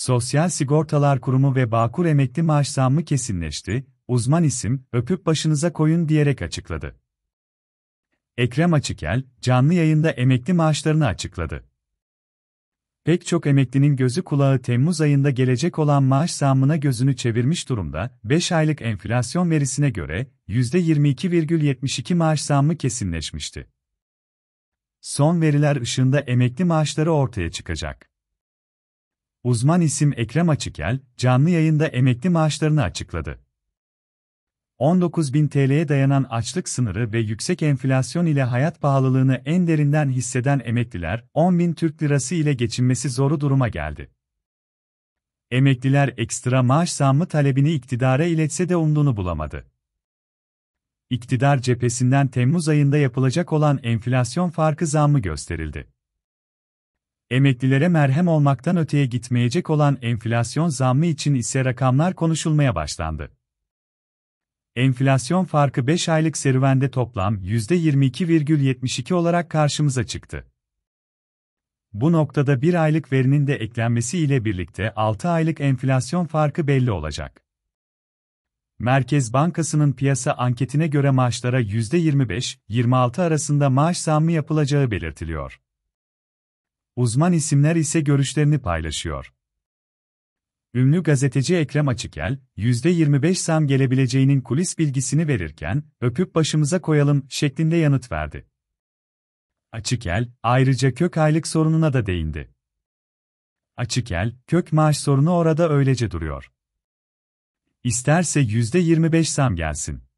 Sosyal Sigortalar Kurumu ve Bağkur emekli maaş zammı kesinleşti, uzman isim, öpüp başınıza koyun diyerek açıkladı. Ekrem Açıkel, canlı yayında emekli maaşlarını açıkladı. Pek çok emeklinin gözü kulağı Temmuz ayında gelecek olan maaş zammına gözünü çevirmiş durumda, 5 aylık enflasyon verisine göre, %22,72 maaş zammı kesinleşmişti. Son veriler ışığında emekli maaşları ortaya çıkacak. Uzman isim Ekrem Açıkel, canlı yayında emekli maaşlarını açıkladı. 19.000 TL'ye dayanan açlık sınırı ve yüksek enflasyon ile hayat pahalılığını en derinden hisseden emekliler, 10.000 Türk lirası ile geçinmesi zoru duruma geldi. Emekliler ekstra maaş zammı talebini iktidara iletse de umduğunu bulamadı. İktidar cephesinden Temmuz ayında yapılacak olan enflasyon farkı zammı gösterildi. Emeklilere merhem olmaktan öteye gitmeyecek olan enflasyon zammı için ise rakamlar konuşulmaya başlandı. Enflasyon farkı 5 aylık serüvende toplam %22,72 olarak karşımıza çıktı. Bu noktada 1 aylık verinin de eklenmesi ile birlikte 6 aylık enflasyon farkı belli olacak. Merkez Bankası'nın piyasa anketine göre maaşlara %25-26 arasında maaş zammı yapılacağı belirtiliyor. Uzman isimler ise görüşlerini paylaşıyor. Ünlü gazeteci Ekrem Açıkel, %25 zam gelebileceğinin kulis bilgisini verirken, öpüp başımıza koyalım şeklinde yanıt verdi. Açıkel, ayrıca kök aylık sorununa da değindi. Açıkel, kök maaş sorunu orada öylece duruyor. İsterse %25 zam gelsin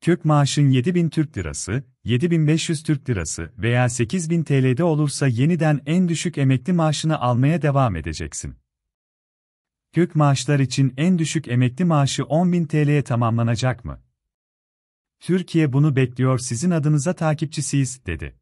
kök maaşın 7000 Türk Lirası, 7500 Türk Lirası veya 8000 TL'de olursa yeniden en düşük emekli maaşını almaya devam edeceksin. Kök maaşlar için en düşük emekli maaşı 10.000 TL'ye tamamlanacak mı? Türkiye bunu bekliyor sizin adınıza takipçisiyiz, dedi.